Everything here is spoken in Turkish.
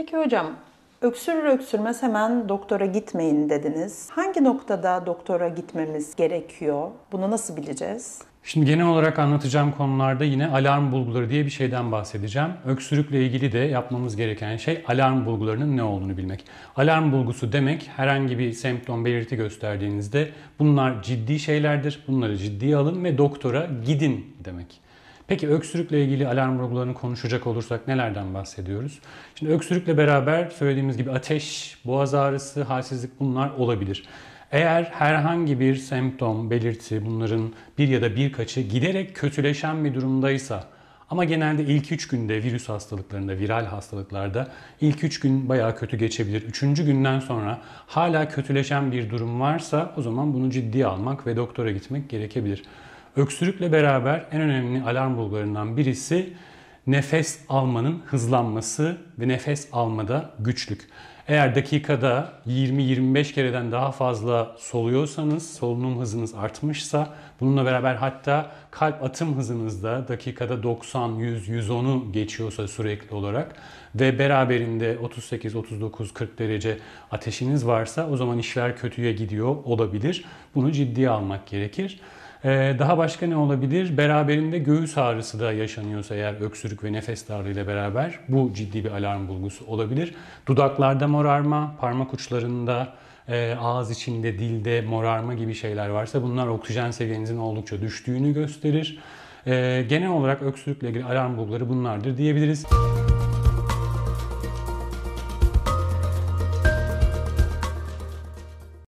Peki hocam, öksürür öksürmez hemen doktora gitmeyin dediniz. Hangi noktada doktora gitmemiz gerekiyor? Bunu nasıl bileceğiz? Şimdi genel olarak anlatacağım konularda yine alarm bulguları diye bir şeyden bahsedeceğim. Öksürükle ilgili de yapmamız gereken şey alarm bulgularının ne olduğunu bilmek. Alarm bulgusu demek herhangi bir semptom belirti gösterdiğinizde bunlar ciddi şeylerdir. Bunları ciddiye alın ve doktora gidin demek. Peki öksürükle ilgili alarm vurgularını konuşacak olursak nelerden bahsediyoruz? Şimdi öksürükle beraber söylediğimiz gibi ateş, boğaz ağrısı, halsizlik bunlar olabilir. Eğer herhangi bir semptom, belirti bunların bir ya da birkaçı giderek kötüleşen bir durumdaysa ama genelde ilk 3 günde virüs hastalıklarında, viral hastalıklarda ilk 3 gün bayağı kötü geçebilir. 3. günden sonra hala kötüleşen bir durum varsa o zaman bunu ciddiye almak ve doktora gitmek gerekebilir. Öksürükle beraber en önemli alarm bulgularından birisi nefes almanın hızlanması ve nefes almada güçlük. Eğer dakikada 20-25 kereden daha fazla soluyorsanız, solunum hızınız artmışsa, bununla beraber hatta kalp atım hızınızda dakikada 90, 100, 110'u geçiyorsa sürekli olarak ve beraberinde 38, 39, 40 derece ateşiniz varsa o zaman işler kötüye gidiyor olabilir. Bunu ciddiye almak gerekir. Ee, daha başka ne olabilir? Beraberinde göğüs ağrısı da yaşanıyorsa eğer öksürük ve nefes ile beraber bu ciddi bir alarm bulgusu olabilir. Dudaklarda morarma, parmak uçlarında e, ağız içinde, dilde morarma gibi şeyler varsa bunlar oksijen seviyenizin oldukça düştüğünü gösterir. Ee, genel olarak öksürükle ilgili alarm bulguları bunlardır diyebiliriz.